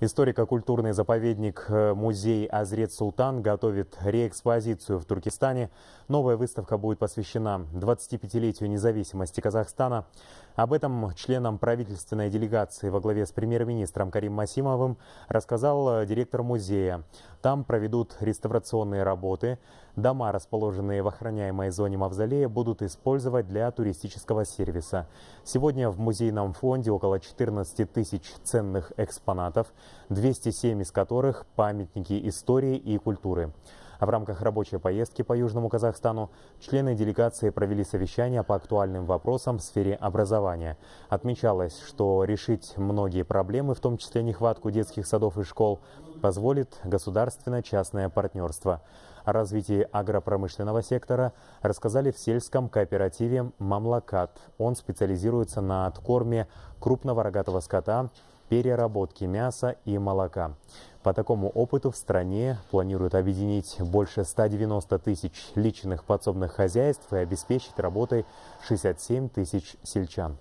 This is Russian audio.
Историко-культурный заповедник э, музей Азрет Султан готовит реэкспозицию в Туркестане. Новая выставка будет посвящена 25-летию независимости Казахстана. Об этом членам правительственной делегации во главе с премьер-министром Карим Масимовым рассказал э, директор музея. Там проведут реставрационные работы. Дома, расположенные в охраняемой зоне мавзолея, будут использовать для туристического сервиса. Сегодня в музейном фонде около 14 тысяч ценных экспонатов, 207 из которых памятники истории и культуры. А в рамках рабочей поездки по Южному Казахстану члены делегации провели совещание по актуальным вопросам в сфере образования. Отмечалось, что решить многие проблемы, в том числе нехватку детских садов и школ, позволит государственно-частное партнерство. О развитии агропромышленного сектора рассказали в сельском кооперативе «Мамлакат». Он специализируется на откорме крупного рогатого скота, переработке мяса и молока. По такому опыту в стране планируют объединить больше 190 тысяч личных подсобных хозяйств и обеспечить работой 67 тысяч сельчан.